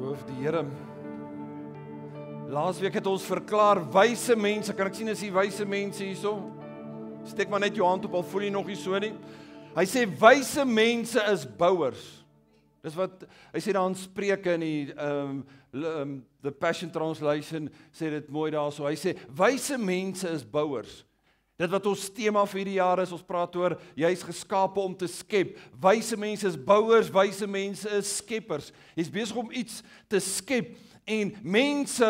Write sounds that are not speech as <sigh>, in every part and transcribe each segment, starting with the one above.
loof die Here. Laasweek het ons verklaar wyse mense, kan ek sien as jy wyse mense hierso? Steek maar net jou hand op al voel jy nog nie so nie. Hy sê wyse mense is bouers. Dis wat hy sê daar in Spreuke in die ehm um, the Passion Translation sê dit mooi daarso. Hy sê wyse mense is bouers. Dit wat ons tema vir hierdie jaar is, ons praat oor jy's geskape om te skep. Wyse mense is bouers, wyse mense is skeppers. Jy's besig om iets te skep en mense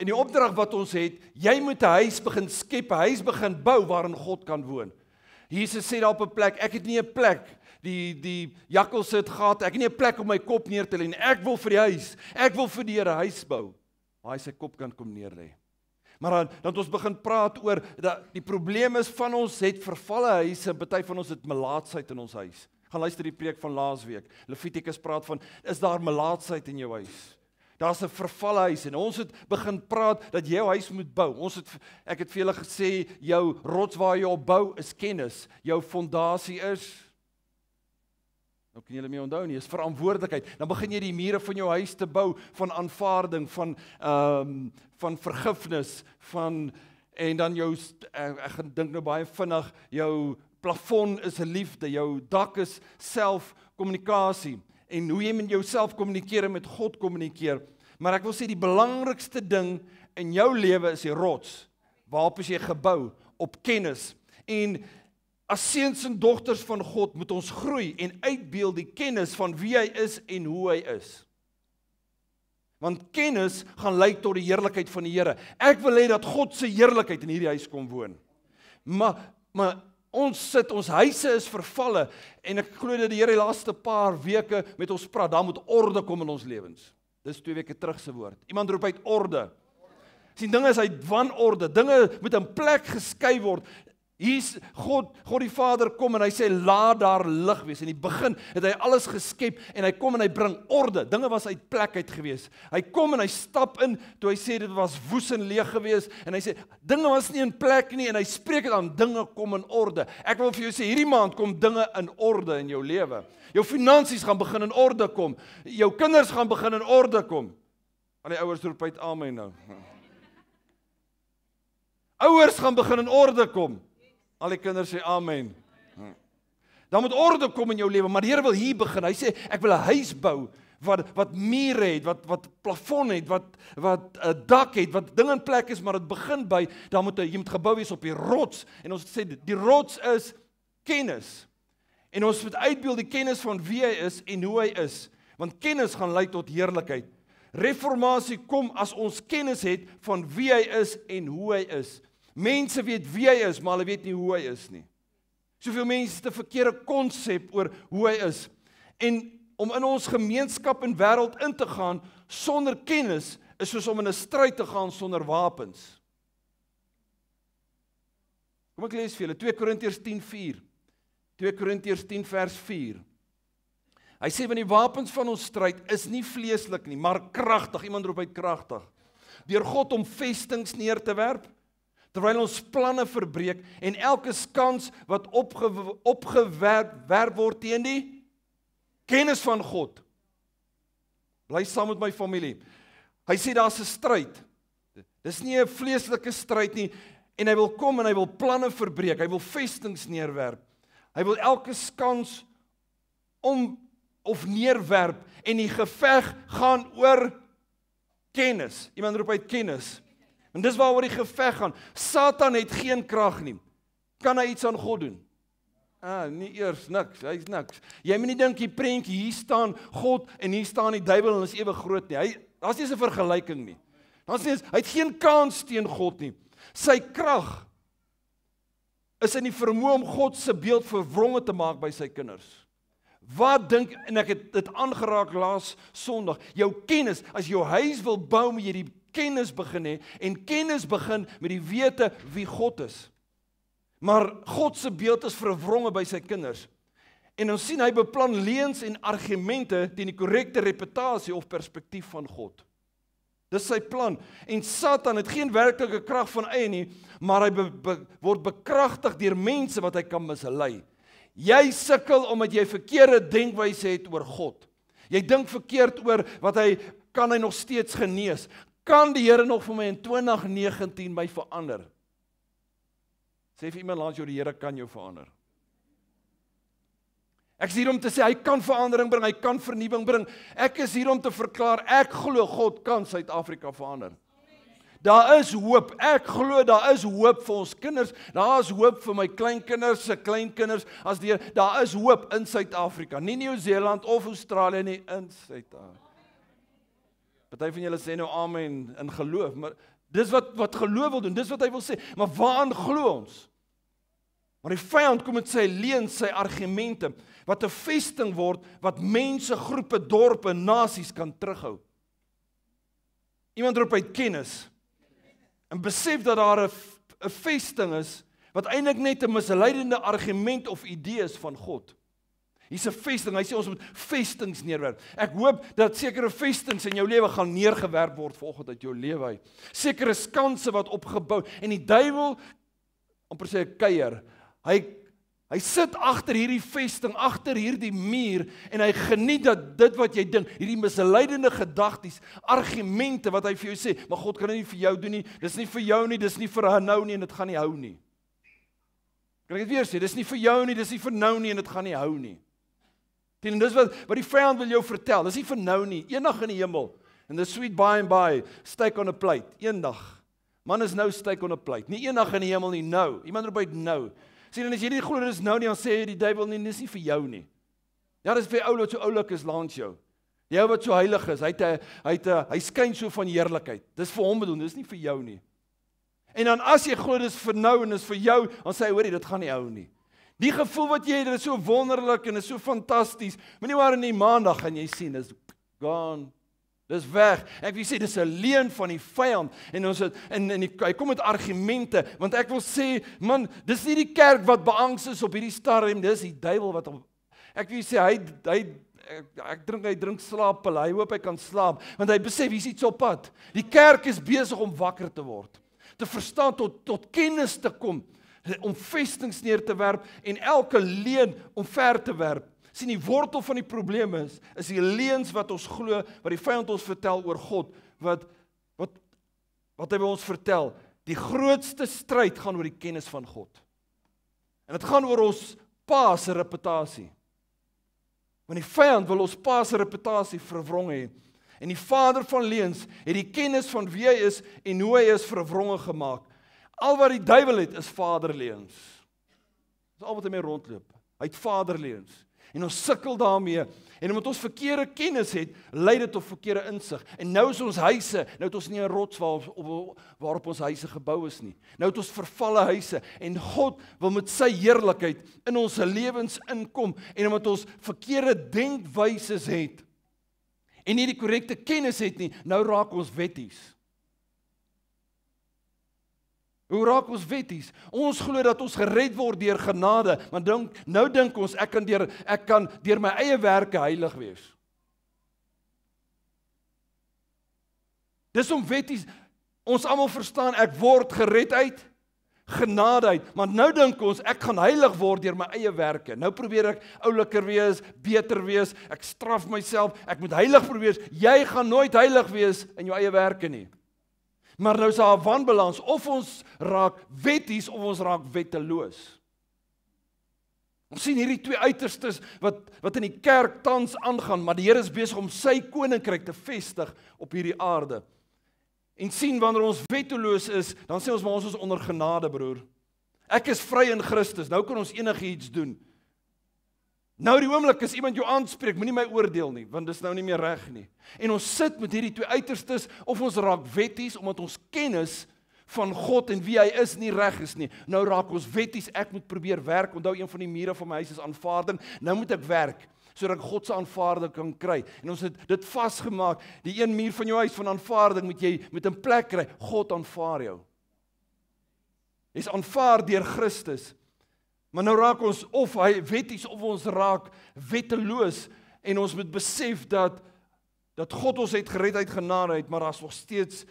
in die opdrag wat ons het, jy moet 'n huis begin skep, 'n huis begin bou waarin God kan woon. Jesus sê daar op 'n plek, ek het nie 'n plek die die jakkal sit gaat, ek het nie 'n plek om my kop neer te lê nie. Ek wil vir die huis, ek wil vir die Here huis bou waar hy sy kop kan kom neer lê. Maar dan dan ons begin praat oor dat die probleem is van ons het vervalle huise, baie van ons het melaatsheid in ons huis. Gaan luister die preek van laasweek. Levitikus praat van is daar melaatsheid in jou huis? Daar's 'n vervalle huis en ons het begin praat dat jy jou huis moet bou. Ons het ek het vir julle gesê jou rots waar jy op bou is kennis. Jou fondasie is Nou kan jy hulle mee onthou nie, is verantwoordelikheid. Dan begin jy die mure van jou huis te bou van aanvaarding, van ehm um, van vergifnis, van en dan jou ek gaan dink nou baie vinnig, jou plafon is 'n liefde, jou dak is selfkommunikasie en hoe jy met jouself kommunikeer en met God kommunikeer. Maar ek wil sê die belangrikste ding in jou lewe is die rots waarop jy gebou op kennis en As seuns en dogters van God moet ons groei en uitbeeld die kennis van wie hy is en hoe hy is. Want kennis gaan lei tot die heerlikheid van die Here. Ek wil hê dat God se heerlikheid in hierdie huis kom woon. Maar maar ons sit ons huise is vervalle en ek glo dat die Here die laaste paar weke met ons praat, daar moet orde kom in ons lewens. Dis 2 weke terug se woord. Iemand roep uit orde. Sien dinge is uit wanorde. Dinge moet in plek geskei word. Hier's God, God die Vader kom en hy sê laat daar lig wees. In die begin het hy alles geskep en hy kom en hy bring orde. Dinge was uit plek uit gewees. Hy kom en hy stap in toe hy sê dit was woes en leeg gewees en hy sê dinge was nie in plek nie en hy spreek dan dinge kom in orde. Ek wil vir jou sê hierdie maand kom dinge in orde in jou lewe. Jou finansies gaan begin in orde kom. Jou kinders gaan begin in orde kom. Al die ouers roep uit amen nou. <laughs> Ouers gaan begin in orde kom. Al die kinders sê amen. Dan moet orde kom in jou lewe, maar die Here wil hier begin. Hy sê ek wil 'n huis bou wat wat mure het, wat wat plafon het, wat wat 'n eh, dak het, wat dinge in plek is, maar dit begin by dan moet jy moet gebou wees op die rots en ons sê die rots is kennis. En ons moet uitbeeld die kennis van wie hy is en hoe hy is, want kennis gaan lei tot heerlikheid. Reformatie kom as ons kennis het van wie hy is en hoe hy is. Mense weet wie hy is, maar hulle weet nie hoe hy is nie. Soveel mense het 'n verkeerde konsep oor hoe hy is. En om in ons gemeenskap en wêreld in te gaan sonder kennis is soos om in 'n stryd te gaan sonder wapens. Kom ek lees vir julle 2 Korintiërs 10:4. 2 Korintiërs 10 vers 4. Hy sê van die wapens van ons stryd is nie vleeslik nie, maar kragtig. Iemand roep uit kragtig. Deur God om vestinge neer te werp, terwyl ons planne verbreek en elke kans wat opge, opgewerp werp word teen die kennis van God. Bly saam met my familie. Hy sê daar's 'n stryd. Dis nie 'n vleeslike stryd nie en hy wil kom en hy wil planne verbreek. Hy wil vestinge neerwerp. Hy wil elke kans om of neerwerp en die geveg gaan oor kennis. Iemand roep uit kennis. En dis waaroor die geveg gaan. Satan het geen krag nie. Kan hy iets aan God doen? Ah, nie eers niks. Hy's niks. Jy moet nie dink die prentjie hier staan God en hier staan die duiwel en is ewe groot nie. Hy daar's nie 'n vergelyking nie. Daar's nie hy het geen kans teen God nie. Sy krag is in die vermoë om God se beeld verwronge te maak by sy kinders. Wat dink en ek het dit aangeraak laas Sondag. Jou kennis, as jy jou huis wil bou, moet jy die kennis begin hê en kennis begin met die wete wie God is. Maar God se beeld is verwronge by sy kinders. En ons sien hy beplan leuns en argumente teen die korrekte reputasie of perspektief van God. Dis sy plan en Satan het geen werklike krag van eie nie, maar hy be, be, word bekragtig deur mense wat hy kan mislei. Jy sukkel omdat jy verkeerde denkwyse het oor God. Jy dink verkeerd oor wat hy kan hy nog steeds genees? Kan die Here nog vir my in 2019 my verander? Sê vir iemand langs jou die Here kan jou verander. Ek is hier om te sê hy kan verandering bring, hy kan vernuwing bring. Ek is hier om te verklaar ek glo God kan Suid-Afrika verander. Daar is hoop. Ek glo daar is hoop vir ons kinders. Daar is hoop vir my kleinkinders se kleinkinders as die daar is hoop in Suid-Afrika. Nie New Zealand of Australië nie, in Suid-Afrika. Party van julle sê nou amen in geloof, maar dis wat wat geloof wil doen. Dis wat hy wil sê. Maar waaraan glo ons? Maar die vyand kom met sy leuns, sy argumente wat 'n vesting word wat mense, groepe, dorpe en nasies kan terughou. Iemand roep uit kennis en besef dat daar 'n 'n vesting is wat eintlik net 'n misleidende argument of idee is van God. Hier's 'n vesting. Hy sê ons moet vestings neerwerp. Ek hoop dat sekere vestings in jou lewe gaan neergewerp word volgens uit jou lewe. Sekere skanse wat opgebou en die duiwel amper sê kuier. Hy hy sit agter hierdie vesting, agter hierdie muur en hy geniet dat dit wat jy dink, hierdie misleidende gedagtes, argumente wat hy vir jou sê, maar God kan dit nie vir jou doen nie. Dis nie vir jou nie, dis nie vir hom nou nie en dit gaan nie hou nie. Kan ek dit weer sê? Dis nie vir jou nie, dis nie vir nou nie en dit gaan nie hou nie. nie Dit en dis wat wat die vriend wil jou vertel. Dis nie vir nou nie, eendag in die hemel. In the sweet by and by, steek op 'n pleit, eendag. Man is nou steek op 'n pleit. Nie eendag in die hemel nie, nou. Iemand roep uit nou. Sien en as jy nie glo dis nou nie, dan sê jy die duiwel nie, dis nie vir jou nie. Ja, dis vir ou lot so oulik is langs jou. Jou wat so heilig is, hy't 'n hy't 'n hy skyn so van heerlikheid. Dis vir hom bedoel, dis nie vir jou nie. En dan as jy glo dis vir nou en is vir jou, dan sê hy hoorie, dit gaan nie hou nie. Die gevoel wat jy het, dit is so wonderlik en is so fantasties. Moenie maar in die maandag gaan jy sien dis gaan dis weg. Ek wil sê dis 'n leuen van die vyand en ons het in in die hy kom met argumente want ek wil sê man, dis nie die kerk wat beangs is op hierdie stadium, dis die duiwel wat Ek wil sê hy hy ek drink hy drink slaap hulle hy hoop hy kan slaap want hy besef hier's iets op pad die kerk is besig om wakker te word te verstaan tot tot kennis te kom om vestings neer te werp en elke leuen omver te werp. sien die wortel van die probleem is is die leuns wat ons glo wat die vyand ons vertel oor God wat wat wat hy by ons vertel. Die grootste stryd gaan oor die kennis van God. En dit gaan oor ons pa se reputasie. Want die vyand wil ons pa se reputasie vervronge hê. En die vader van leuns het die kennis van wie hy is en hoe hy is vervronge gemaak. Al wat die duiwel het is vaderleuns. Dis al wat hy mee rondloop. Hy het vaderleuns. En ons sukkel daarmee. En omdat ons verkeerde kennis het, lei dit tot verkeerde insig. En nou is ons huise, nou het ons nie 'n rots waar op waarop ons huise gebou is nie. Nou het ons vervalle huise en God wil met sy heerlikheid in ons lewens inkom. En omdat ons verkeerde denkwyses het en nie die korrekte kennis het nie, nou raak ons wetties. Hoe raak ons wetties? Ons glo dat ons gered word deur genade, maar dink nou dink ons ek kan deur ek kan deur my eie werke heilig wees. Dis om wetties ons almal verstaan ek word gered uit genade uit, maar nou dink ons ek gaan heilig word deur my eie werke. Nou probeer ek ouliker wees, beter wees, ek straf myself, ek moet heilig probeer. Jy gaan nooit heilig wees in jou eie werke nie. Maar nou is daar 'n wanbalans of ons raak wetties of ons raak wetteloos. Ons sien hierdie twee uiterstes wat wat in die kerk tans aangaan, maar die Here is besig om sy koninkryk te vestig op hierdie aarde. En sien wanneer ons wetteloos is, dan sê ons maar ons is onder genade, broer. Ek is vry in Christus. Nou kan ons enigiets doen. Nou die oomblik as iemand jou aanspreek, moenie my oordeel nie, want dis nou nie meer reg nie. En ons sit met hierdie twee uiterstes of ons raak wetties omdat ons kennis van God en wie hy is nie reg is nie. Nou raak ons wetties, ek moet probeer werk. Onthou een van die mure van my huis is aanvaarding. Nou moet ek werk sodat ek God se aanvaarding kan kry. En ons het dit vasgemaak. Die een muur van jou huis van aanvaarding moet jy met 'n plek kry. God aanvaar jou. Jy's aanvaar deur Christus. Maar nou raak ons of hy wetties of ons raak wetteloos en ons moet besef dat dat God ons het gered uit genade uit, maar daar's nog steeds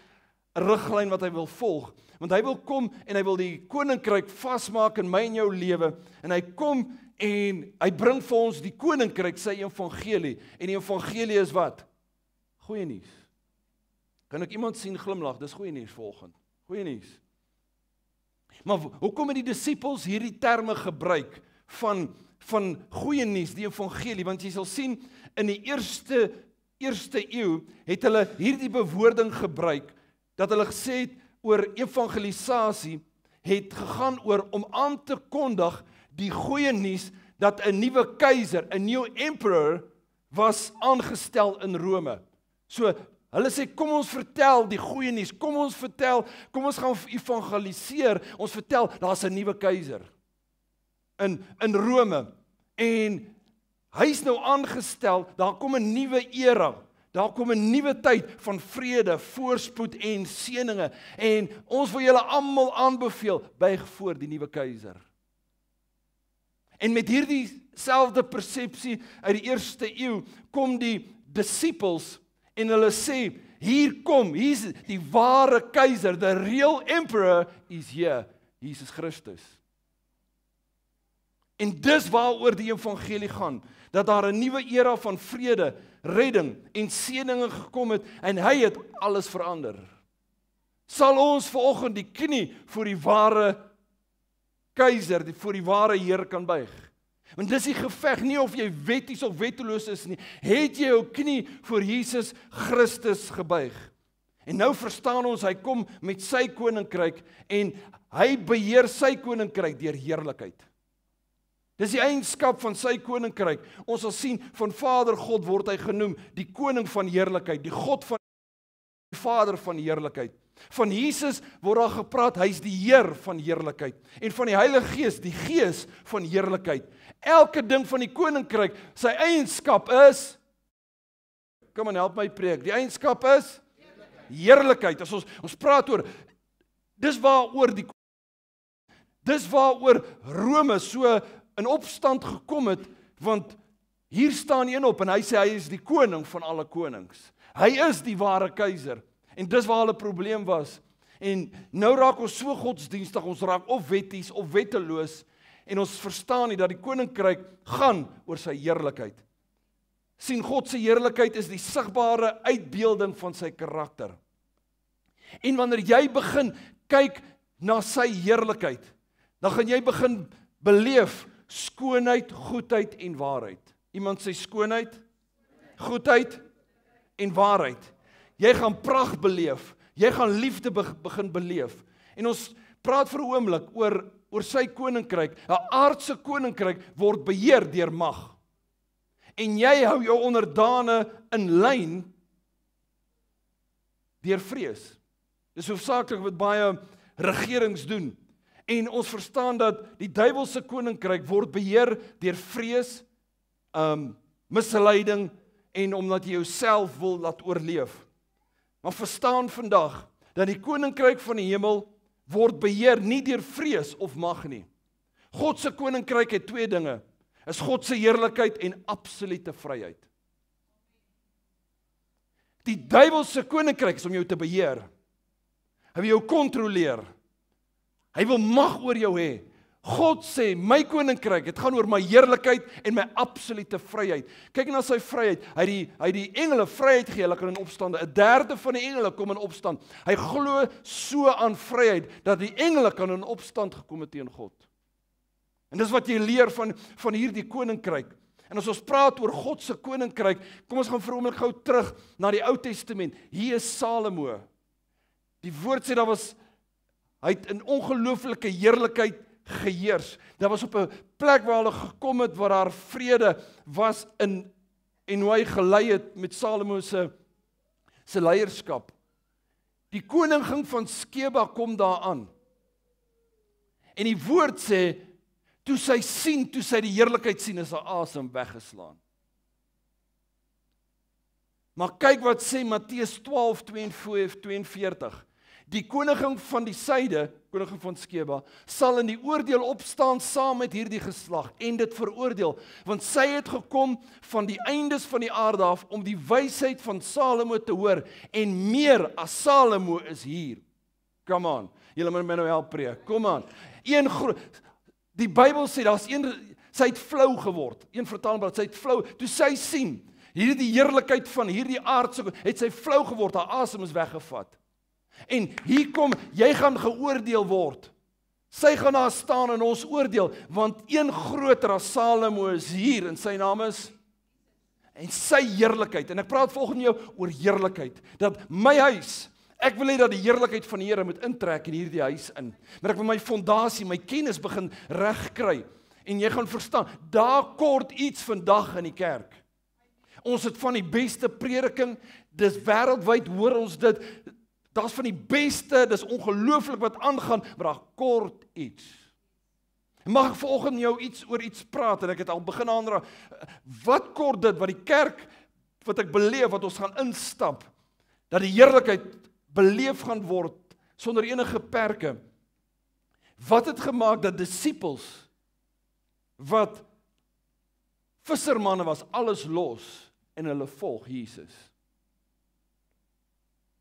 'n riglyn wat hy wil volg. Want hy wil kom en hy wil die koninkryk vasmaak in my en jou lewe en hy kom en hy bring vir ons die koninkryk, sy evangelie. En die evangelie is wat? Goeie nuus. Kan ek iemand sien glimlag? Dis goeie nuus volgende. Goeie nuus. Maar hoekom het die disippels hierdie terme gebruik van van goeie nuus, die evangelie, want jy sal sien in die eerste eerste eeu het hulle hierdie bewoording gebruik dat hulle gesê het oor evangelisasie het gegaan oor om aan te kondig die goeie nuus dat 'n nuwe keiser, 'n new emperor was aangestel in Rome. So Hulle sê kom ons vertel die goeie nuus. Kom ons vertel, kom ons gaan evangeliseer. Ons vertel daar's 'n nuwe keiser in in Rome en hy's nou aangestel. Daar kom 'n nuwe era. Daar kom 'n nuwe tyd van vrede, voorspoed en seënings en ons wil julle almal aanbeveel buig voor die nuwe keiser. En met hierdie selfde persepsie uit die eerste eeu kom die disippels en hulle sê hier kom Jesus die ware keiser the real emperor is hier Jesus Christus. En dis waaroor die evangelie gaan dat daar 'n nuwe era van vrede, redding en seëninge gekom het en hy het alles verander. Sal ons vanoggend die knie voor die ware keiser, die voor die ware Here kan buig. Want dis die geveg nie of jy wetties of wetteloos is nie. Het jy jou knie voor Jesus Christus gebuig? En nou verstaan ons hy kom met sy koninkryk en hy beheer sy koninkryk deur heerlikheid. Dis die eienskap van sy koninkryk. Ons sal sien van Vader God word hy genoem die koning van heerlikheid, die God van die Vader van heerlikheid. Van Jesus word daar gepraat, hy's die Heer van heerlikheid en van die Heilige Gees, die Gees van heerlikheid. Elke ding van die koninkryk, sy eienskap is Kom en help my preek. Die eienskap is heerlikheid. As ons ons praat oor dis waaroor die dis waaroor Rome so in opstand gekom het want hier staan een op en hy sê hy is die koning van alle konings. Hy is die ware keiser. En dis waar hulle probleem was. En nou raak ons so godsdienstig, ons raak of wetties of wetteloos en ons verstaan nie dat die koninkryk gaan oor sy heerlikheid. sien God se heerlikheid is die sigbare uitbeelding van sy karakter. En wanneer jy begin kyk na sy heerlikheid, dan gaan jy begin beleef skoonheid, goedheid en waarheid. Iemand sê skoonheid, goedheid en waarheid. Jy gaan pragt beleef, jy gaan liefde begin beleef. En ons praat vir 'n oomblik oor oor sy koninkryk, 'n aardse koninkryk word beheer deur mag. En jy hou jou onderdane in lyn deur vrees. Dis hoofsaaklik wat baie regerings doen. En ons verstaan dat die duiwelse koninkryk word beheer deur vrees, um misleiding en omdat jy jouself wil laat oorleef. Maar verstaan vandag dat die koninkryk van die hemel word beheer nie deur vrees of mag nie. God se koninkryk het twee dinge: is God se heerlikheid en absolute vryheid. Die duiwel se koninkryk is om jou te beheer. Hy wil jou kontroleer. Hy wil mag oor jou hê. God sê my koninkryk, dit gaan oor my heerlikheid en my absolute vryheid. Kyk na sy vryheid. Hy die hy die engele vryheid gee. Hulle kan in opstande. 'n Derde van die engele kom in opstand. Hy glo so aan vryheid dat die engele kan in opstand gekom het teen God. En dis wat jy leer van van hierdie koninkryk. En as ons praat oor God se koninkryk, kom ons gaan vir oomblik gou terug na die Ou Testament. Hier is Salomo. Die woord sê daar was hy het in ongelooflike heerlikheid geheers. Daar was op 'n plek waar hulle gekom het waar daar vrede was in en hoe hy gelei het met Salomo se se leierskap. Die koning ging van Skeba kom daaraan. En die woord sê toe sy sien, toe sy die heerlikheid sien, is haar asem weggeslaan. Maar kyk wat sê Matteus 12:42 42 die koning van die suide, koning van Skeba, sal in die oordeel opstaan saam met hierdie geslag en dit veroordeel, want sy het gekom van die eindes van die aarde af om die wysheid van Salomo te hoor en meer as Salomo is hier. Kom aan. Julle moet my nou help preek. Kom aan. Een die Bybel sê daar's een sy het flou geword. Een vertaling wat sy het flou toe sy sien hierdie heerlikheid van hierdie aardse het sy flou geword. Haar asem is weggevat. En hier kom, jy gaan geoordeel word. Sy gaan daar staan en ons oordeel, want een groter as Salomo is hier en sy naam is en sy heerlikheid. En ek praat volgens jou oor heerlikheid, dat my huis Ek wil hê dat die heerlikheid van die Here moet intrek in hierdie huis in. Maar ek wil my fondasie, my kennis begin reg kry. En jy gaan verstaan, daar kort iets vandag in die kerk. Ons het van die beste prediking, dis wêreldwyd hoor ons dit. Daar's van die beste, dis ongelooflik wat aangaan, maar daar kort iets. Mag ek vanoggend jou iets oor iets praat en ek het al begin aanra wat kort dit wat die kerk wat ek beleef wat ons gaan instap dat die heerlikheid beleef gaan word sonder enige perke. Wat het gemaak dat disippels wat vissermanne was alles los en hulle volg Jesus.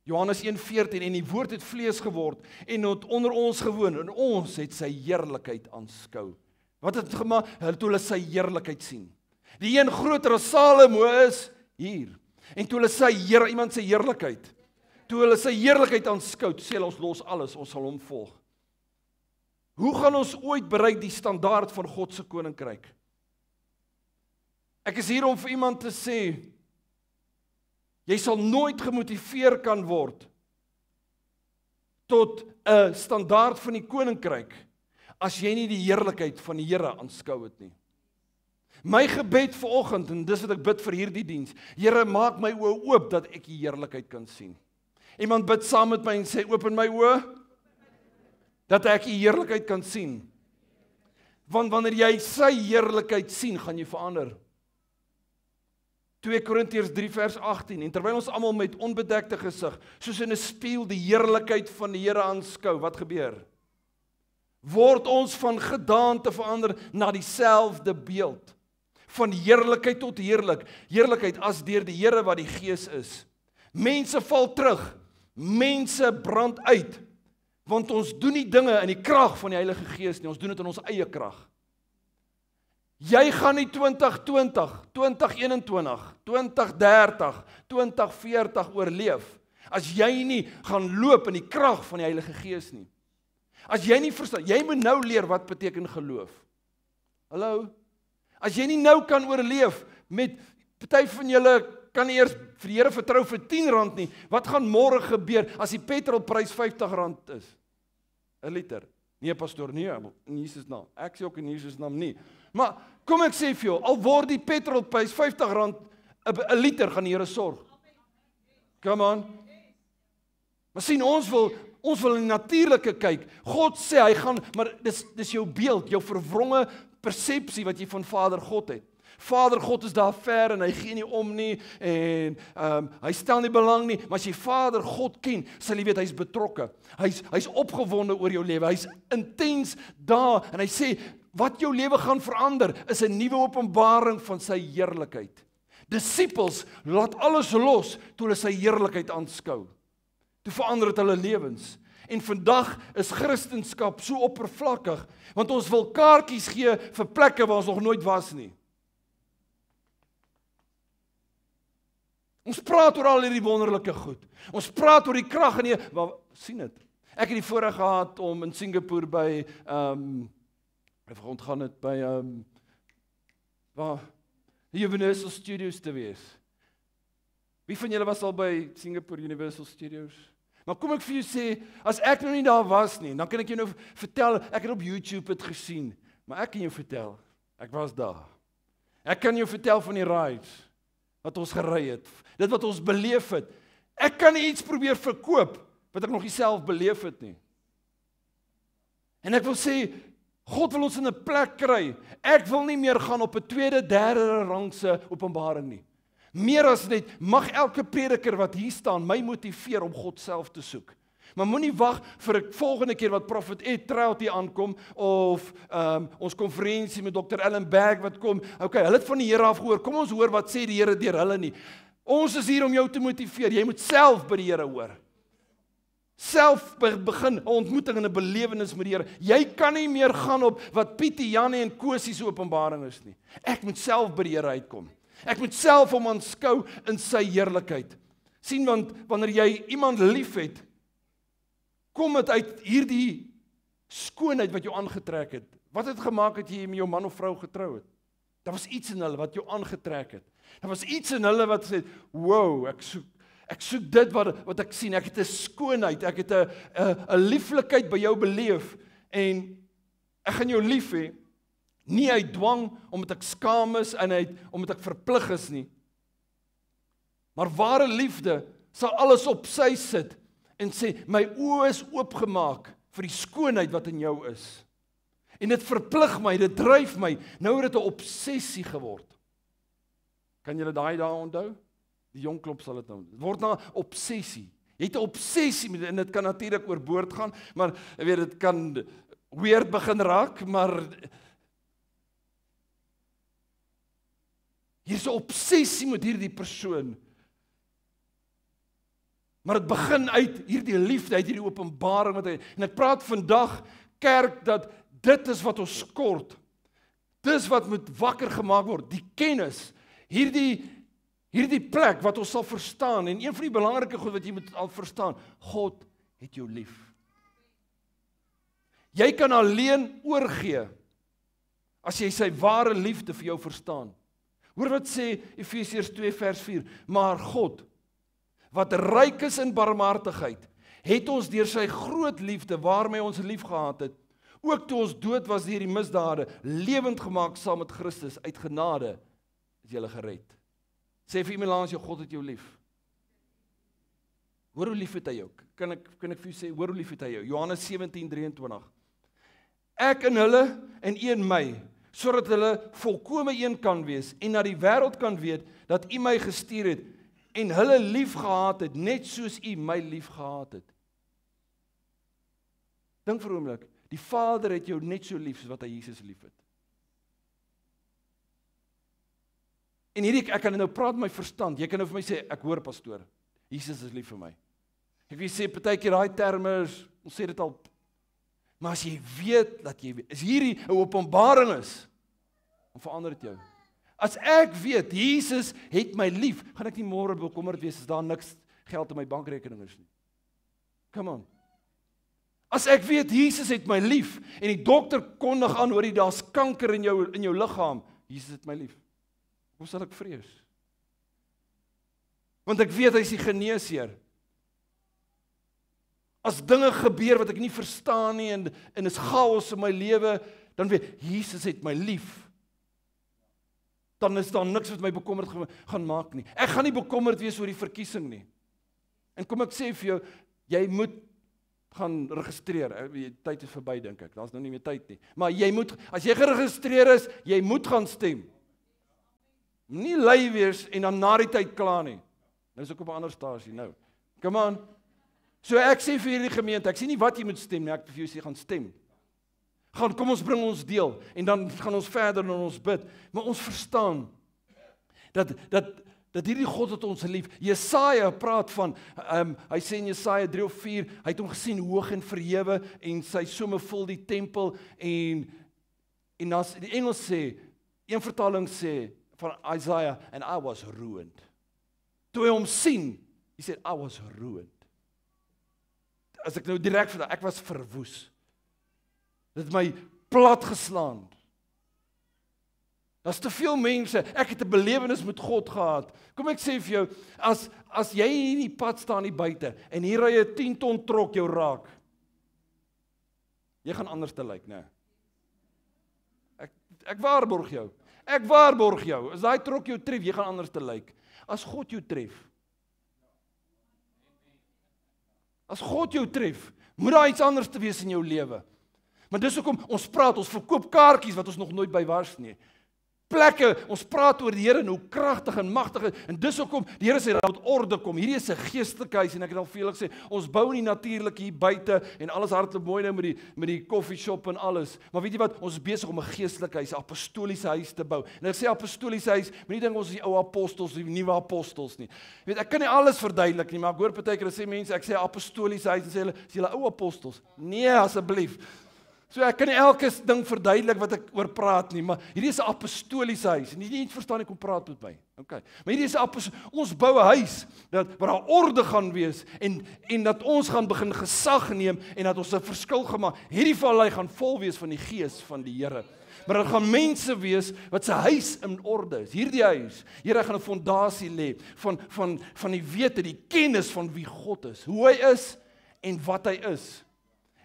Johannes 1:14 en die woord het vlees geword en het onder ons gewoon en ons het sy heerlikheid aanskou. Wat het gemaak? Hulle toe hulle sy heerlikheid sien. Die een groter as Salomo is hier. En toe hulle sy Here, iemand se heerlikheid, toe hulle sy heerlikheid aanskou, sê hulle ons los alles, ons sal hom volg. Hoe gaan ons ooit bereik die standaard van God se koninkryk? Ek is hier om vir iemand te sê, Jy sal nooit gemotiveer kan word tot 'n standaard van die koninkryk as jy nie die heerlikheid van die Here aanskou het nie. My gebed vir oggend en dis wat ek bid vir hierdie diens. Here, maak my oë oop dat ek die heerlikheid kan sien. Iemand bid saam met my en sê open my oë dat ek die heerlikheid kan sien. Want wanneer jy sy heerlikheid sien, gaan jy verander. 2 Korintiërs 3 vers 18 en terwyl ons almal met onbedekte gesig soos in 'n spieël die heerlikheid van die Here aanskou, wat gebeur? Word ons van gedaante verander na dieselfde beeld van heerlikheid tot heerlik, heerlikheid as deur die Here wat die Gees is. Mense val terug, mense brand uit want ons doen nie dinge in die krag van die Heilige Gees nie, ons doen dit in ons eie krag. Jy gaan nie 2020, 2021, 2030, 2040 20, oorleef as jy nie gaan loop in die krag van die Heilige Gees nie. As jy nie verstaan, jy moet nou leer wat beteken geloof. Hallo. As jy nie nou kan oorleef met party van julle kan eers vir die Here vertrou vir R10 nie. Wat gaan môre gebeur as die petrolprys R50 is? 'n Liter. Nee, pastoor, nee, in Jesus naam. Ek sê ook in Jesus naam nie. Maar kom ek sê vir jou, al word die petrolprys R50 'n liter gaan die Here sorg. Come on. Maar sien ons wil ons wil in die natuurlike kyk. God sê hy gaan maar dis dis jou beeld, jou vervronge persepsie wat jy van Vader God het. Vader God is daar ver en hy gee nie om nie en ehm um, hy stel nie belang nie, maar as jy Vader God ken, sal jy weet hy's betrokke. Hy's hy's opgewonde oor jou lewe. Hy's intens daar en hy sê wat jou lewe gaan verander is 'n nuwe openbaring van sy heerlikheid. Disippels laat alles los toe hulle sy heerlikheid aanskou. Toe verander dit hulle lewens. En vandag is Christendom so oppervlakkig want ons wil kaartjies gee vir plekke waar ons nog nooit was nie. Ons praat oor al hierdie wonderlike goed. Ons praat oor die krag in hier, sien dit. Ek het die voorreg gehad om in Singapore by ehm um, 'n vriend gaan dit by ehm um, waar Universal Studios te wees. Wie van julle was al by Singapore Universal Studios? Maar kom ek vir jou sê, as ek nou nie daar was nie, dan kan ek jou nou vertel ek het op YouTube dit gesien, maar ek kan jou vertel, ek was daar. Ek kan jou vertel van die rides wat ons gery het, dit wat ons beleef het. Ek kan iets probeer verkoop wat ek nog nie self beleef het nie. En ek wil sê, God wil ons in 'n plek kry. Ek wil nie meer gaan op 'n tweede, derde rangse openbaring nie. Meer as net mag elke prediker wat hier staan my motiveer om God self te soek. Maar moenie wag vir 'n volgende keer wat Prophet Ed Trout hier aankom of ehm um, ons konferensie met Dr. Ellen Berg wat kom. Okay, hulle het van die Here af gehoor. Kom ons hoor wat sê die Here deur hulle nie. Ons is hier om jou te motiveer. Jy moet self by die Here hoor self begin 'n ontmoeting en 'n belewenis met die Here. Jy kan nie meer gaan op wat Pietie, Janie en Kosie se openbaring is nie. Ek moet self by die Here uitkom. Ek moet self hom aanskou in sy heerlikheid. sien want wanneer jy iemand liefhet kom dit uit hierdie skoonheid wat jou aangetrek het. Wat het gemaak dat jy met jou man of vrou getrou het? Daar was iets in hulle wat jou aangetrek het. Daar was iets in hulle wat sê, "Wow, ek soek Ek soek dit wat wat ek sien. Ek het 'n skoonheid, ek het 'n 'n 'n lieflikheid by jou beleef en ek gaan jou lief hê nie uit dwang omdat ek skaam is en uit omdat ek verplig is nie. Maar ware liefde sal alles op sy sit en sê my oë is oopgemaak vir die skoonheid wat in jou is. En dit verplig my, dit dryf my. Nou het dit 'n obsessie geword. Kan jy dit daai dae onthou? Die jong klop sal dit nou. Dit word na obsessie. Jy het 'n obsessie met dit en dit kan natuurlik oorboord gaan, maar ek weet dit kan weird begin raak, maar hier's 'n obsessie met hierdie persoon. Maar dit begin uit hierdie liefde, uit hierdie openbaring wat hy en ek praat vandag kerk dat dit is wat ons kort. Dis wat moet wakker gemaak word, die kennis. Hierdie Hierdie plek wat ons sal verstaan en een van die belangrike goed wat jy moet al verstaan, God het jou lief. Jy kan alleen oorgee as jy sy ware liefde vir jou verstaan. Hoor wat sê Efesiërs 2 vers 4, maar God wat ryk is in barmhartigheid, het ons deur sy groot liefde waarmee ons liefgehad het, ook toe ons dood was deur die misdade, lewend gemaak saam met Christus uit genade is jy gered. Sê vir iemand langs jou God het jou lief. Hoor hoe lief het hy jou? Kan ek kan ek vir jou sê hoor hoe lief het hy jou? Johannes 17:23. Ek in hulle en U in my, sodat hulle volkome een kan wees en dat die wêreld kan weet dat U my gestuur het en hulle liefgehad het net soos U my liefgehad het. Dink vir oomblik, die Vader het jou net so lief soos wat hy Jesus liefhet. En hierdie ek kan nou praat my verstand. Jy kan nou vir my sê ek hoor pastoor. Jesus is lief vir my. Ek wil sê partykeer daai terme is ons sê dit al maar as jy weet dat jy weet, is hierdie 'n openbaring is om verander dit jou. As ek weet Jesus het my lief, gaan ek nie môre bekommerd wees as daar niks geld in my bankrekening is nie. Come on. As ek weet Jesus het my lief en die dokter kondig aan hoorie daar's kanker in jou in jou liggaam, Jesus het my lief. Hoe sal ek vrees? Want ek weet hy's die geneesheer. As dinge gebeur wat ek nie verstaan nie en en is chaos in my lewe, dan weet Jesus het my lief. Dan is daar niks wat my bekommerd gaan maak nie. Ek gaan nie bekommerd wees oor die verkiesing nie. En kom ek sê vir jou, jy moet gaan registreer. Eh, die tyd is verby dink ek. Daar's nou nie meer tyd nie. Maar jy moet as jy geregistreer is, jy moet gaan stem. Nie lui wees en dan na die tyd klaar nie. Nou is ek op 'n ander stasie nou. Come on. So ek sê vir hierdie gemeente, ek sê nie wat jy moet stem nie, ek vir jou sê gaan stem. Gaan kom ons bring ons deel en dan gaan ons verder en ons bid. Maar ons verstaan dat dat dat hierdie God wat ons lief, Jesaja praat van, ehm um, hy sê in Jesaja 3 of 4, hy het hom gesien hoog en verhewe en sy somme vul die tempel en en dan die engel sê, een vertaling sê van Isaiah and I was ruined. Toe hy hom sien, hy sê I was ruined. As ek nou direk vir ek was verwoes. Dit my plat geslaan. Daar's te veel mense. Ek het 'n belewenis met God gehad. Kom ek sê vir jou, as as jy hier in die pad staan hier buite en hier ry 'n 10 ton trok jou raak. Jy gaan anders te lyk, né? Ek ek waarborg jou. Ek waarborg jou, as daai trok jou tref, jy gaan anders te lyk. As God jou tref. As God jou tref, moet daar iets anders te wees in jou lewe. Maar dis hoekom ons praat, ons verkoop kaartjies wat ons nog nooit by was nie plekke. Ons praat oor die Here en hoe kragtig en magtig hy is. En dis hoekom die Here sê dat moet orde kom. Hierdie is 'n geestelike huis en ek het al veel gesê, ons bou nie natuurlik hier buite en alles hardloop mooi nou met die met die koffieshop en alles. Maar weet jy wat? Ons is besig om 'n geestelike huis, 'n apostoliese huis te bou. En ek sê apostoliese huis, moenie dink ons is die ou apostels, die nuwe apostels nie. Jy weet, ek kan nie alles verduidelik nie, maar ek hoor partykeer sê mense, ek sê apostoliese huis en sê hulle, is julle ou apostels? Nee, asseblief. So ek kan elke ding verduidelik wat ek oor praat nie, maar hierdie is 'n apostoliese huis. Jy nie verstaan ek kom praat met my. OK. Maar hierdie is 'n ons bou 'n huis dat waar daar orde gaan wees en en dat ons gaan begin gesag neem en dat ons 'n verskil gemaak. Hierdie vallei gaan vol wees van die gees van die Here. Maar daar gaan mense wees wat se huis in orde is. Hierdie huis, Here gaan 'n fondasie lê van van van die wete, die kennis van wie God is, hoe hy is en wat hy is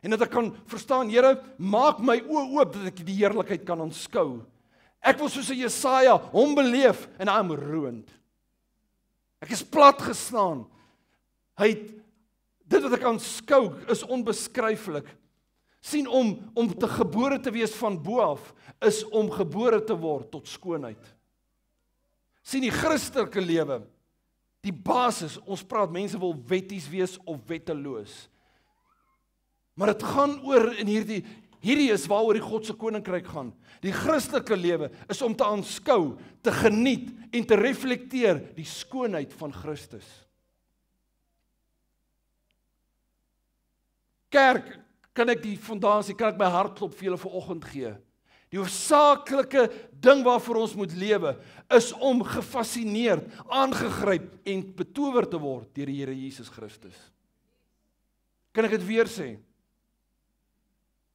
en dat ek kan verstaan, Here, maak my oë oop dat ek die heerlikheid kan aanskou. Ek wil soos Jesaja hom beleef en hy omroond. Ek is plat geslaan. Hy het, dit wat ek aanskou is onbeskryflik. sien om om te gebore te wees van bo af is om gebore te word tot skoonheid. sien die Christelike lewe die basis ons praat mense wil wetties wees of wetteloos. Maar dit gaan oor in hierdie hierdie is waaroor die God se koninkryk gaan. Die Christelike lewe is om te aanskou, te geniet en te reflekteer die skoonheid van Christus. Kerk, kan ek die fondasie, kan ek my hart klop vir julle vanoggend gee? Die hoofsaaklike ding waarvoor ons moet lewe is om gefassineerd, aangegryp en betower te word deur die Here Jesus Christus. Kan ek dit weer sê?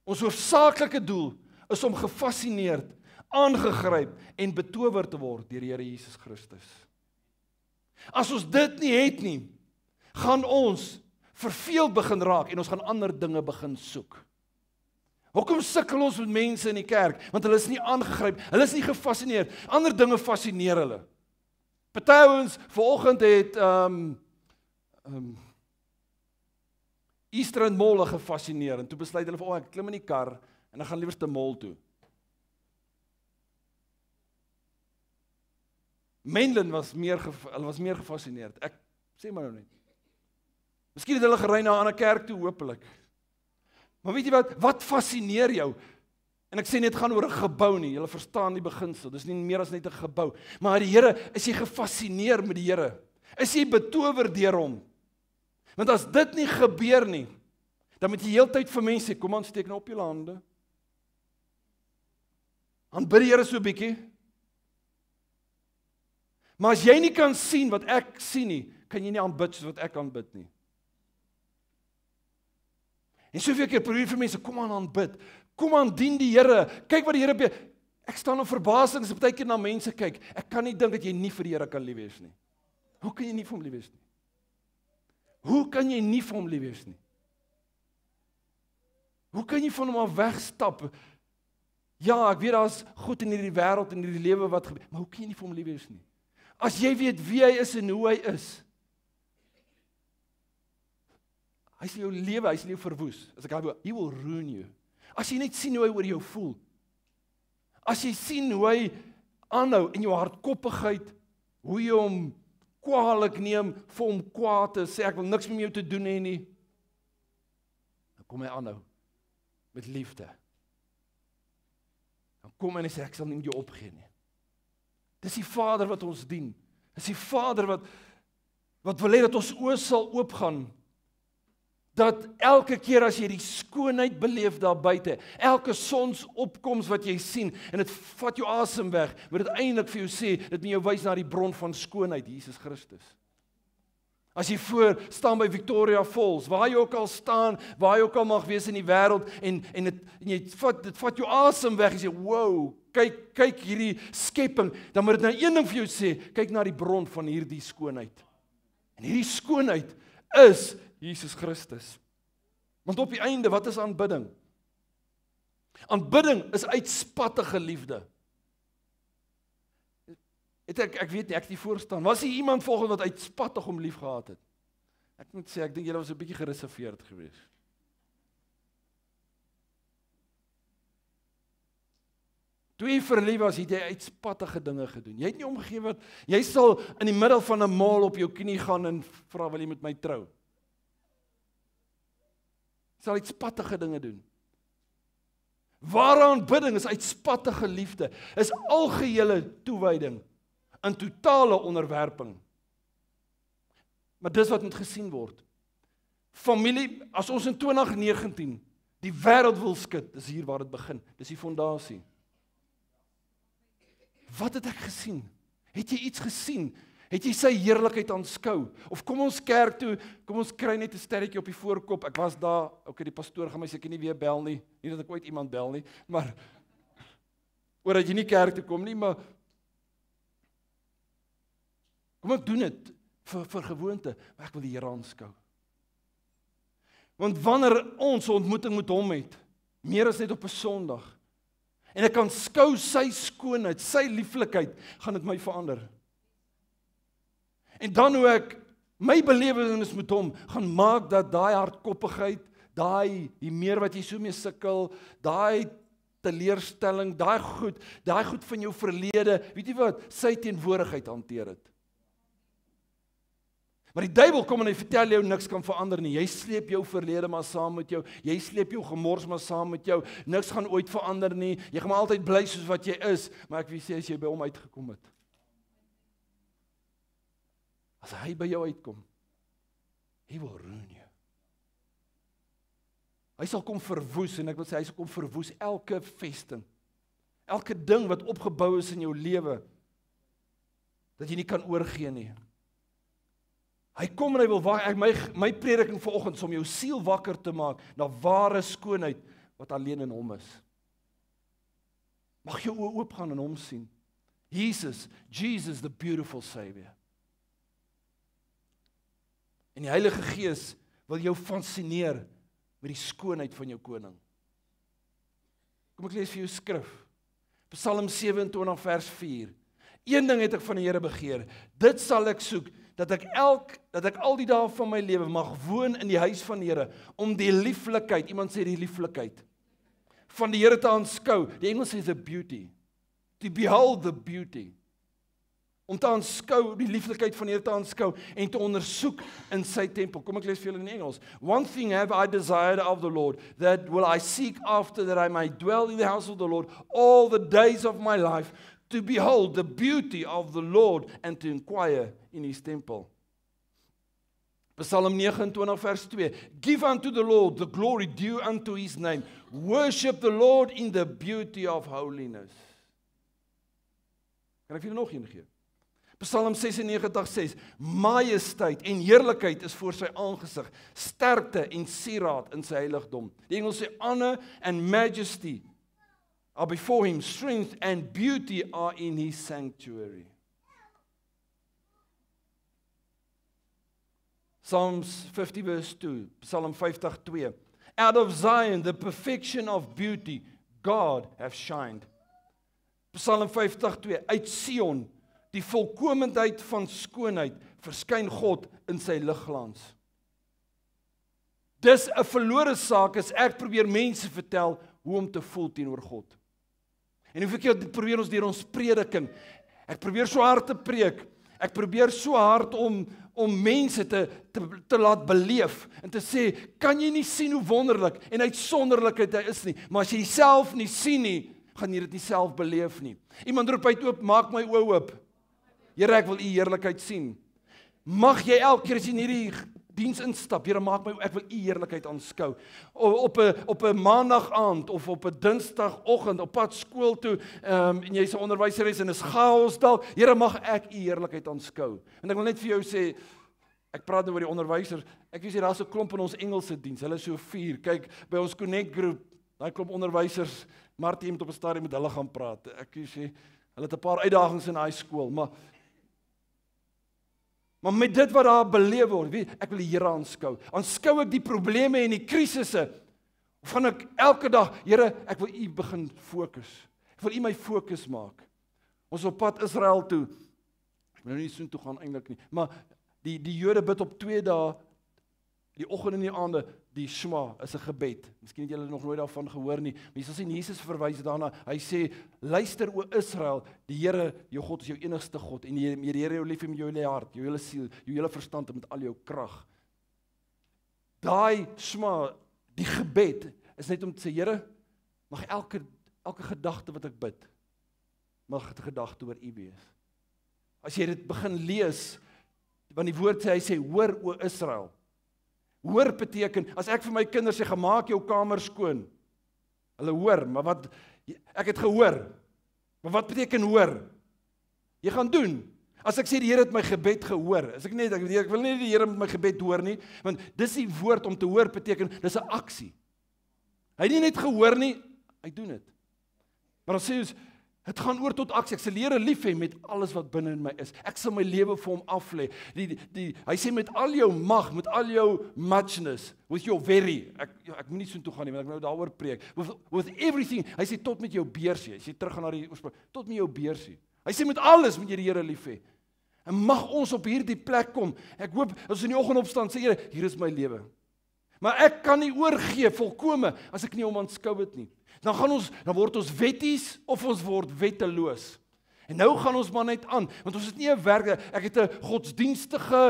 Ons hoofsaaklike doel is om gefassineerd, aangegryp en betower te word deur die Here Jesus Christus. As ons dit nie het nie, gaan ons verveel begin raak en ons gaan ander dinge begin soek. Hoekom sukkel ons met mense in die kerk? Want hulle is nie aangegryp, hulle is nie gefassineer. Ander dinge fassineer hulle. Party ouens vanoggend het ehm um, ehm um, Eastern Mall gefassineer en toe besluit hulle vir oh, ek klim in die kar en ek gaan liewer te mall toe. Menlyn was meer hulle was meer gefassineerd. Ek sê maar nou net. Miskien het hulle gery na 'n ander kerk toe hopelik. Maar weet jy wat wat fascineer jou? En ek sê net gaan oor 'n gebou nie. Jy verstaan die beginsel. Dis nie meer as net 'n gebou. Maar die Here, is jy gefassineer met die Here? Is jy betower deur hom? Want as dit nie gebeur nie, dan moet jy heeltyd vir mense sê, kom aan steek nou op jou hande. Aanbid die Here so 'n bietjie. Maar as jy nie kan sien wat ek sien nie, kan jy nie aanbid soos wat ek aanbid nie. En soveel keer probeer vir mense, kom aan aanbid. Kom aan dien die Here. Kyk wat die Here Ek staan op verbasing as ek baie keer na mense kyk. Ek kan nie dink dat jy nie vir die Here kan lief wees nie. Hoe kan jy nie vir hom lief wees nie? Hoe kan jy nie vir hom lief wees nie? Hoe kan jy van hom af wegstap? Ja, ek weet daar's goed in hierdie wêreld en hierdie lewe wat gebeur, maar hoe kan jy nie vir hom lief wees nie? As jy weet wie hy is en hoe hy is. Hy sien jou lewe, hy sien jou verwoes. As ek hy wil, he will ruin you. As jy net sien hoe hy oor jou voel. As jy sien hoe hy aanhou in jou hardkoppigheid, hoe jy hom kwaalik neem vir hom kwaad te sê ek wil niks meer met jou te doen hê nie. Dan kom hy aanhou met liefde. Dan kom hy en hy sê ek sal nie met jou opgee nie. Dis die Vader wat ons dien. Dis die Vader wat wat wil hê dat ons oë sal oopgaan dat elke keer as jy die skoonheid beleef daar buite, elke sonsopkoms wat jy sien en dit vat jou asem weg, moet dit eintlik vir jou sê dit moet jou wys na die bron van skoonheid, Jesus Christus. As jy voor staan by Victoria Falls, waar jy ook al staan, waar jy ook al mag wees in die wêreld en en dit en jy vat dit vat jou asem weg en sê wow, kyk kyk hierdie skepping, dan moet dit nou een ding vir jou sê, kyk na die bron van hierdie skoonheid. En hierdie skoonheid is Jesus Christus. Want op die einde, wat is aanbidding? Aanbidding is uitspattige liefde. Het ek ek weet nie, ek het nie voorstaan. Was hier iemand volgens wat uitspattig om lief gehad het? Ek moet sê ek dink julle was 'n bietjie gereserveerd geweest. Toe jy verlief was, het jy uitspattige dinge gedoen. Jy het nie omgegee wat jy sal in die middel van 'n maal op jou knie gaan en vra wil jy met my trou? sal uitspattige dinge doen. Ware aanbidding is uitspattige liefde, is algehele toewyding, in totale onderwerping. Maar dis wat moet gesien word. Familie, as ons in 2019 die wêreld wil skud, dis hier waar dit begin. Dis die fondasie. Wat het ek gesien? Het jy iets gesien Het jy sy heerlikheid aanskou? Of kom ons kerk toe, kom ons kry net 'n sterretjie op die voorkop. Ek was daar. Okay, die pastoor gaan my seker nie weer bel nie. Nie dat ek ooit iemand bel nie, maar <laughs> oor dat jy nie kerk toe kom nie, maar kom ons doen dit vir vir gewoonte, maar ek wil die Here aanskou. Want wanneer ons 'n ontmoeting met hom het, meer as net op 'n Sondag, en ek kan skou sy skoonheid, sy lieflikheid, gaan dit my verander. En dan hoe ek my belewenis met hom gaan maak dat daai hardkoppigheid, daai die meer wat jy so mee sukkel, daai teleurstelling, daai goed, daai goed van jou verlede, weet jy wat, sy teenwoordigheid hanteer dit. Maar die duiwel kom en hy vertel jou niks kan verander nie. Jy sleep jou verlede maar saam met jou. Jy sleep jou gemors maar saam met jou. Niks gaan ooit verander nie. Jy gaan altyd bly soos wat jy is, maar ek wil sê as jy by hom uitgekom het. As hy by jou uitkom, he will ruin you. Hy sal kom verwoes en ek wil sê hy sal kom verwoes elke vesting. Elke ding wat opgebou is in jou lewe dat jy nie kan oorgee nie. Hy kom en hy wil waar, my my prediking vanoggend om jou siel wakker te maak na ware skoonheid wat alleen in hom is. Mag jou oë oopgaan en hom sien. Jesus, Jesus the beautiful savior. En die Heilige Gees wil jou fascineer met die skoonheid van jou koning. Kom ek lees vir jou skrif. Psalm 27 vers 4. Een ding het ek van die Here begeer, dit sal ek soek dat ek elk dat ek al die dae van my lewe mag woon in die huis van die Here om die lieflikheid, iemand sê die lieflikheid van die Here te aanskou. Die Engels sê the beauty. To behold the beauty om te aanskou die lieflikheid van die Here te aanskou en te ondersoek in sy tempel. Kom ek lees vir julle in Engels. One thing have I desired of the Lord that will I seek after that I may dwell in the house of the Lord all the days of my life to behold the beauty of the Lord and to inquire in his temple. Psalm 29 vers 2 Give unto the Lord the glory due unto his name worship the Lord in the beauty of holiness Kan ek vir julle nog een gee Psalm 96:6 Majesteit en heerlikheid is voor sy aangesig, sterkte en sieraad in sy heiligdom. Die Engels sê honor and majesty are before him, strength and beauty are in his sanctuary. Psalms 50 verse 2, Psalm 50:2 Out of Zion the perfection of beauty God have shined. Psalm 50:2 Uit Sion die volkomendheid van skoonheid verskyn God in sy ligglans. Dis 'n verlore saak as ek probeer mense vertel hoe om te voel teenoor God. En hoe ek jou probeer ons deur ons prediking. Ek probeer so hard te preek. Ek probeer so hard om om mense te te, te laat beleef en te sê, "Kan jy nie sien hoe wonderlik en uitsonderlikheid hy is nie?" Maar as jy self nie sien nie, gaan jy dit nie self beleef nie. Iemand roep uit oop, "Maak my oë oop." Here, ek wil u heerlikheid sien. Mag jy elke keer as jy in hierdie diens instap, Here, maak my ek wil u heerlikheid aanskou. Op 'n op 'n maandag aand of op 'n dinsdagoggend op pad skool toe, ehm um, en jy's 'n onderwyser is en is chaos dalk, Here, mag ek u heerlikheid aanskou. En ek wil net vir jou sê Ek praat nou oor die onderwysers. Ek weet jy daar's 'n klomp in ons Engelse diens. Hulle is so vier. Kyk, by ons Connect groep, daai klomp onderwysers, Martie het op 'n stadium met hulle gaan praat. Ek sê hulle het 'n paar uitdagings in daai skool, maar Maar met dit wat daar beleef word, weet ek wil die Here aanskou. Aanskou ek die probleme en die krisisse of gaan ek elke dag, Here, ek wil U begin fokus. Ek wil U my fokus maak. Ons op pad Israel toe. Ek wil nou nie soontoe gaan eintlik nie, maar die die Jode bid op twee dae die oggend en die aande die sma is 'n gebed. Miskien het julle nog nooit daarvan gehoor nie. Mense sien Jesus verwys daarna. Hy sê: "Luister o Israel, die Here, jou God is jou enigste God en die Here jou lief met jou hele hart, jou hele siel, jou hele verstand en met al jou krag." Daai sma, die gebed is net om te sê: "Here, mag elke elke gedagte wat ek bid mag 'n gedagte oor U wees." As jy dit begin lees, want die woord sê hy sê: "Hoor o Israel, Hoor beteken as ek vir my kinders sê gemaak jou kamer skoon. Hulle hoor, maar wat ek het gehoor. Maar wat beteken hoor? Jy gaan doen. As ek sê die Here het my gebed gehoor, as ek net ek, ek wil nie die Here met my gebed hoor nie, want dis die woord om te hoor beteken, dis 'n aksie. Hy het nie net gehoor nie, hy doen dit. Maar ons sê ons Dit gaan oor tot aksie. Ek se leer lief hê met alles wat binne in my is. Ek sal my lewe vir hom aflê. Die die hy sê met al jou mag, met al jou muchness, with your very. Ek ja, ek moenie so intoe gaan nie, want ek nou daaroor preek. With, with everything. Hy sê tot met jou beersie. Hy sê terug gaan na die oorsprong. Tot met jou beersie. Hy sê met alles moet jy die Here lief hê. En mag ons op hierdie plek kom. Ek hoop as in die oggend opstaan sê Here, hier is my lewe. Maar ek kan nie oorgee volkome as ek nie hom aanskou het nie. Dan gaan ons dan word ons wetties of ons word wetteloos. En nou gaan ons maar net aan want ons het nie 'n werk ek het 'n godsdienstige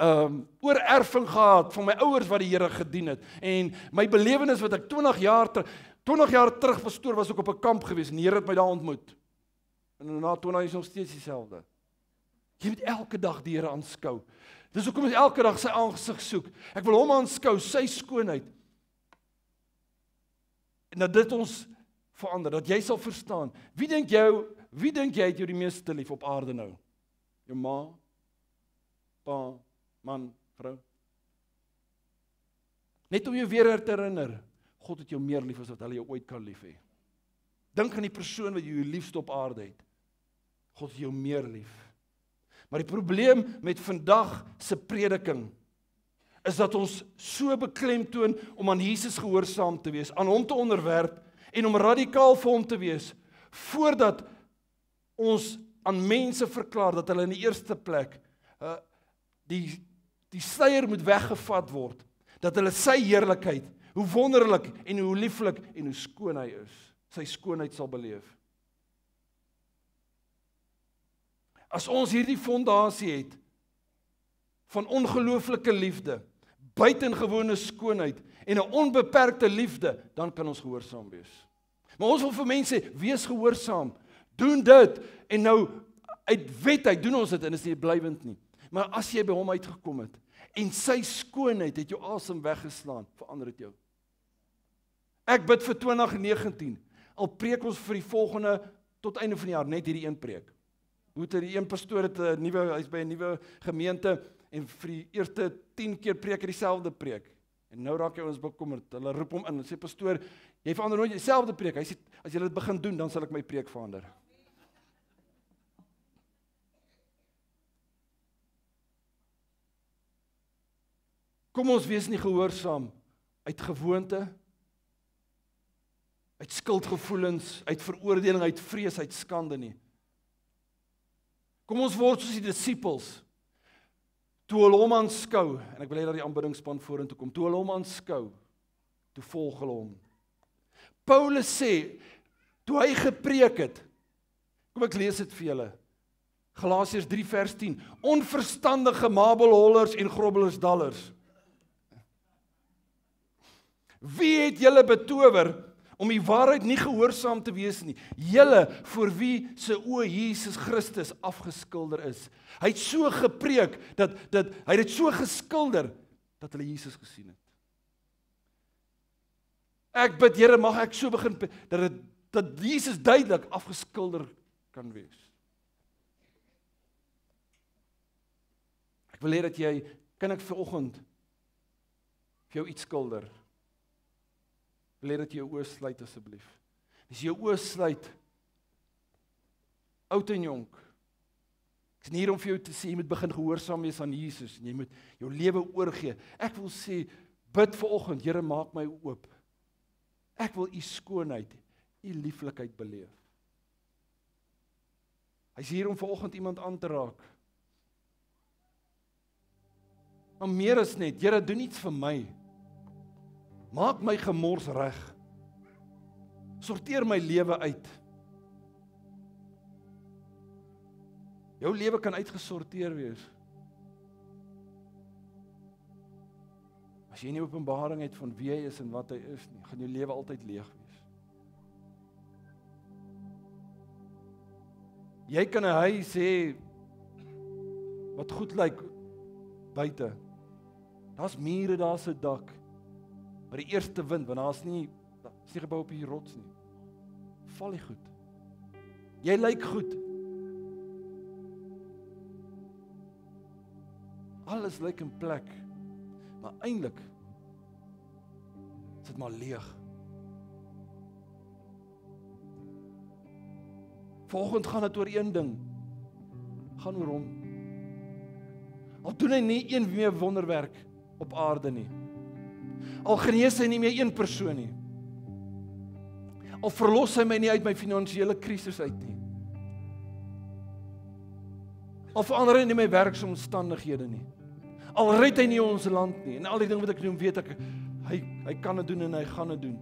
ehm um, oorerfing gehad van my ouers wat die Here gedien het en my belewenis wat ek 20 jaar ter, 20 jaar terug verstoor was ook op 'n kamp gewees en die Here het my daar ontmoet. En na 20 is nog steeds dieselfde. Jy moet elke dag die Here aanskou. Dis hoekom ons elke dag sy aangesig soek. Ek wil hom aanskou, sy skoonheid en dat dit ons verander dat jy sal verstaan wie dink jou wie dink jy het jou die meeste lief op aarde nou jou ma pa man vrou net om jou weer her te herinner God het jou meer lief as wat hulle jou ooit kan lief hê dink aan die persoon wat jy die liefste op aarde het God het jou meer lief maar die probleem met vandag se prediking is dat ons so beklemtoon om aan Jesus gehoorsaam te wees, aan hom te onderwerp en om radikaal vir hom te wees voordat ons aan mense verklaar dat hulle in die eerste plek uh die die sluier moet weggevat word dat hulle sy heerlikheid, hoe wonderlik en hoe lieflik en hoe skoon hy is, sy skoonheid sal beleef. As ons hierdie fondasie het van ongelooflike liefde buitengewone skoonheid en 'n onbeperkte liefde, dan kan ons gehoorsaam wees. Maar ons wil vir mense sê, wees gehoorsaam. Doen dit en nou uit wet uit doen ons dit en is nie blywend nie. Maar as jy by hom uitgekom het en sy skoonheid het jou asem weggeslaan, verander dit jou. Ek bid vir 2019. Al preek ons vir die volgende tot einde van die jaar net hierdie een preek. Moet hy die een pastoor het 'n nuwe hy's by 'n nuwe gemeente en vir die eerste 10 keer preek hy dieselfde preek. En nou raak hy ons bekommerd. Hulle roep hom in en sê pastoor, jy verander nooit dieselfde preek. Hy sê as jy dit begin doen, dan sal ek my preek verander. Kom ons wees nie gehoorsaam uit gewoonte uit skuldgevoelens, uit veroordeling, uit vrees, uit skande nie. Kom ons word soos die disippels toe hulle hom aanskou en ek wil hê dat die aanbiddingspan vorentoe kom toe hulle hom aanskou toe volg hulle hom Paulus sê toe hy gepreek het kom ek lees dit vir julle Galasiërs 3 vers 10 onverstandige mabelhollers en grobbelers dallers Wie het julle betower om die waarheid nie gehoorsaam te wees nie. Julle vir wie se oë Jesus Christus afgeskilder is. Hy het so gepreek dat dat hy dit so geskilder dat hulle Jesus gesien het. Ek bid Here mag ek so begin dat dit dat Jesus duidelik afgeskilder kan wees. Ek wil hê dat jy kan ek vanoggend vir jou iets skilder Wil hê dat jy jou oë sluit asseblief. As jy jou oë sluit oud en jonk. Ek is hier om vir jou te sê jy moet begin gehoorsaam wees aan Jesus en jy moet jou lewe oorgee. Ek wil sê bid vir oggend, Here maak my oop. Ek wil u skoonheid, u lieflikheid beleef. Hy's hier om ver oggend iemand aan te raak. Maar meer is net, Here, doen iets vir my. Maak my gemors reg. Sorteer my lewe uit. Jou lewe kan uitgesorteer wees. As jy nie openbaring het van wie hy is en wat hy is nie, gaan jou lewe altyd leeg wees. Jy kan 'n huis hê wat goed lyk buite. Daar's mure, daar's 'n dak by die eerste wind want daar's nie daar's nie gebou op hierdie rots nie. Val jy goed. Jy lyk goed. Alles lyk in plek. Maar eintlik is dit maar leeg. Volgens gaan dit oor een ding. Gaan oor hom. Al doen hy nie een meer wonderwerk op aarde nie. Al genees hy nie meer een persoon nie. Al verlos hy my nie uit my finansiële krisis uit nie. Al verander hy nie my werksomstandighede nie. Al red hy nie ons land nie en al die ding wat ek doen weet ek hy hy kan dit doen en hy gaan dit doen.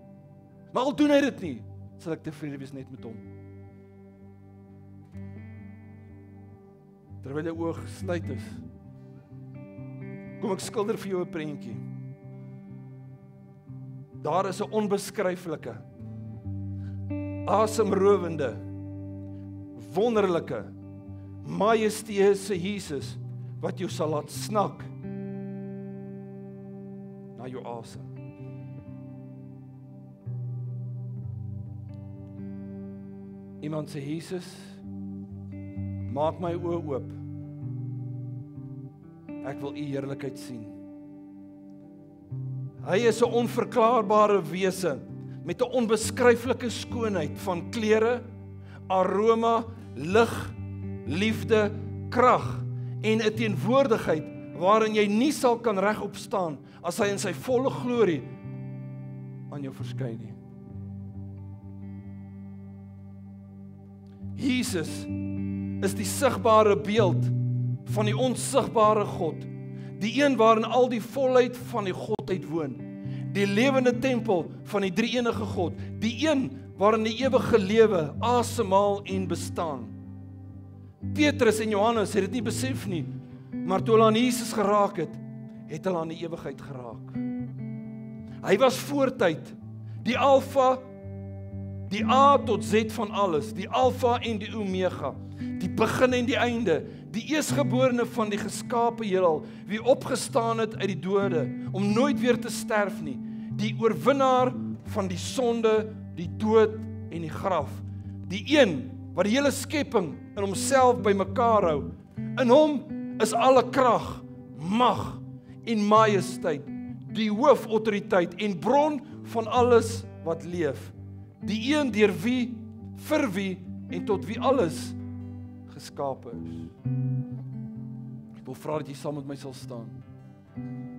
Maar al doen hy dit nie, sal ek tevrede wees net met hom. Terwyl jou oog gesluit is. Kom ek skilder vir jou 'n prentjie. Daar is 'n onbeskryflike asemrowende wonderlike majesteuse Jesus wat jou sal laat snak na jou asem. Iemand sê Jesus maak my oë oop. Ek wil u heerlikheid sien. Hy is 'n onverklaarbare wese met 'n onbeskryflike skoonheid van kleure, aroma, lig, liefde, krag en 'n teenwoordigheid waarin jy nie sal kan regop staan as hy in sy volle glorie aan jou verskyn nie. Jesus is die sigbare beeld van die onsigbare God die een waarin al die volheid van die godheid woon die lewende tempel van die drie enige god die een waarin die ewige lewe asemhaal en bestaan Petrus en Johannes het dit nie besef nie maar toe hulle aan Jesus geraak het het hulle aan die ewigheid geraak hy was voortyd die alfa die a tot z van alles die alfa en die omega die begin en die einde die eersgeborene van die geskaapte heelal, wie opgestaan het uit die dode om nooit weer te sterf nie, die oorwinnaar van die sonde, die dood en die graf, die een wat die hele skepping in homself bymekaar hou. In hom is alle krag, mag en majesteit, die hoofautoriteit en bron van alles wat leef. Die een deur wie, vir wie en tot wie alles geskaap is. Ek wil vra dat jy saam met my sal staan.